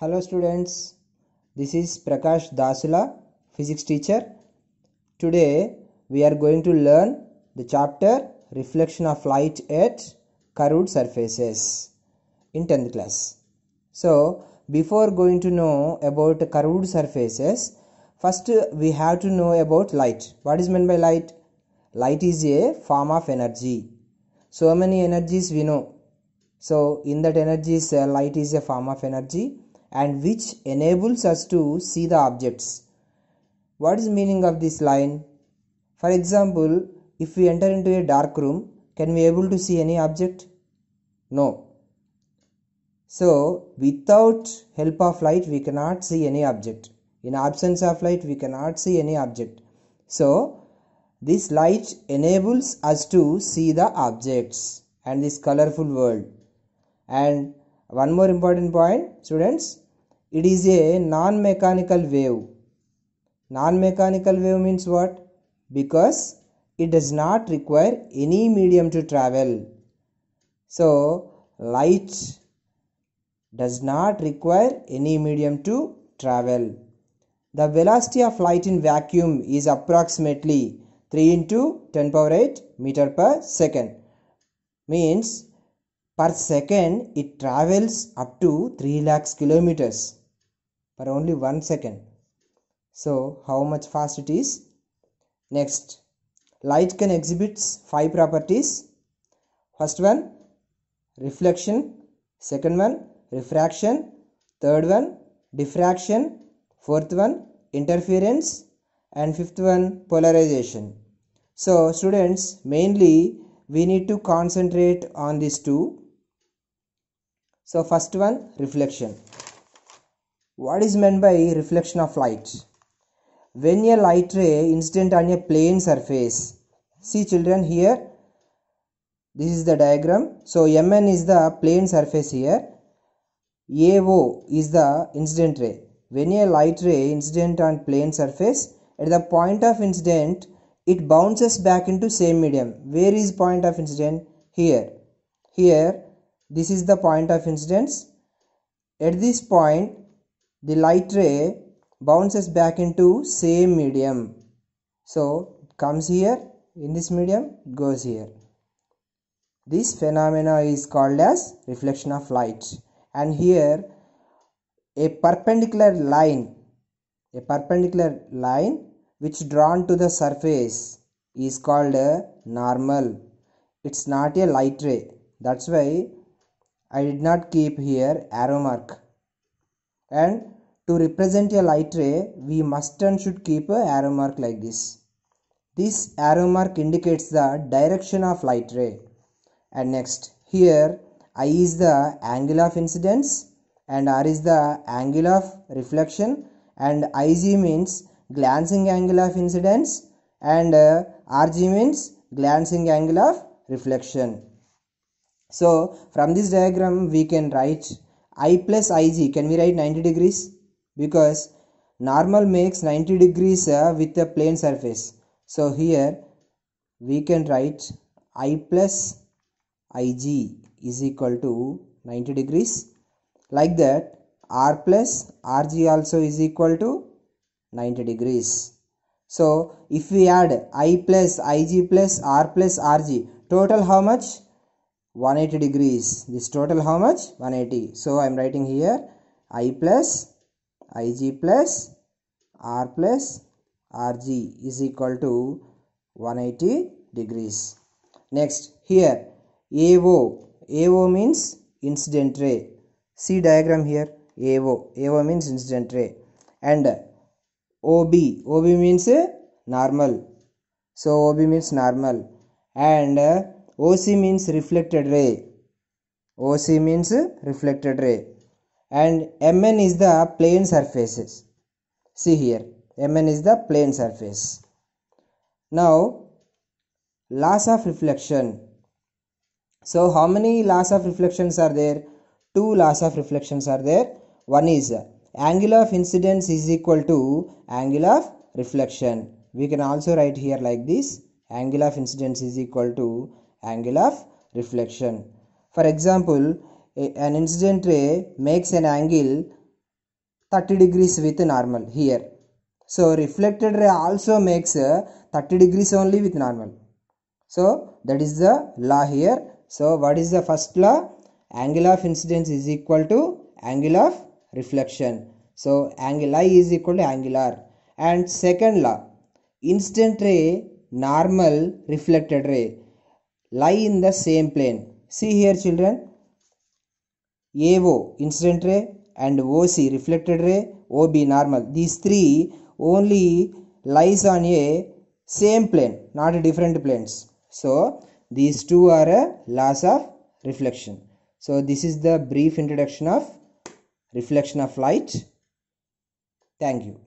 Hello students, this is Prakash Dasula, physics teacher. Today we are going to learn the chapter reflection of light at curved surfaces in 10th class. So before going to know about curved surfaces, first we have to know about light. What is meant by light? Light is a form of energy. So many energies we know. So in that energies light is a form of energy and which enables us to see the objects. What is meaning of this line? For example, if we enter into a dark room, can we able to see any object? No. So, without help of light, we cannot see any object. In absence of light, we cannot see any object. So, this light enables us to see the objects and this colorful world and one more important point students it is a non-mechanical wave non-mechanical wave means what because it does not require any medium to travel so light does not require any medium to travel the velocity of light in vacuum is approximately 3 into 10 power 8 meter per second means per second it travels up to 3 lakhs kilometers for only 1 second so how much fast it is next light can exhibits five properties first one reflection second one refraction third one diffraction fourth one interference and fifth one polarization so students mainly we need to concentrate on these two so first one reflection. What is meant by reflection of light? When a light ray incident on a plane surface, see children here, this is the diagram. So Mn is the plane surface here, AO is the incident ray. When a light ray incident on plane surface, at the point of incident, it bounces back into same medium. Where is point of incident? Here. Here this is the point of incidence. At this point, the light ray bounces back into same medium. So it comes here in this medium, goes here. This phenomena is called as reflection of light. And here a perpendicular line, a perpendicular line which drawn to the surface is called a normal. It's not a light ray. That's why I did not keep here arrow mark and to represent a light ray we must and should keep a arrow mark like this. This arrow mark indicates the direction of light ray and next here I is the angle of incidence and R is the angle of reflection and IG means glancing angle of incidence and uh, RG means glancing angle of reflection. So from this diagram we can write I plus IG can we write 90 degrees because normal makes 90 degrees uh, with a plane surface. So here we can write I plus IG is equal to 90 degrees like that R plus RG also is equal to 90 degrees. So if we add I plus IG plus R plus RG total how much 180 degrees this total how much 180 so i'm writing here i plus ig plus r plus rg is equal to 180 degrees next here ao ao means incident ray see diagram here AO AO means incident ray and OB OB means normal so OB means normal and OC means reflected ray OC means reflected ray and MN is the plane surfaces see here MN is the plane surface now loss of reflection so how many loss of reflections are there two loss of reflections are there one is angle of incidence is equal to angle of reflection we can also write here like this angle of incidence is equal to angle of reflection. For example, a, an incident ray makes an angle 30 degrees with normal here. So reflected ray also makes uh, 30 degrees only with normal. So that is the law here. So what is the first law? Angle of incidence is equal to angle of reflection. So angle I is equal to angle R. And second law, incident ray, normal reflected ray lie in the same plane. See here children, AO incident ray and OC reflected ray, OB normal. These three only lies on a same plane, not different planes. So these two are a loss of reflection. So this is the brief introduction of reflection of light. Thank you.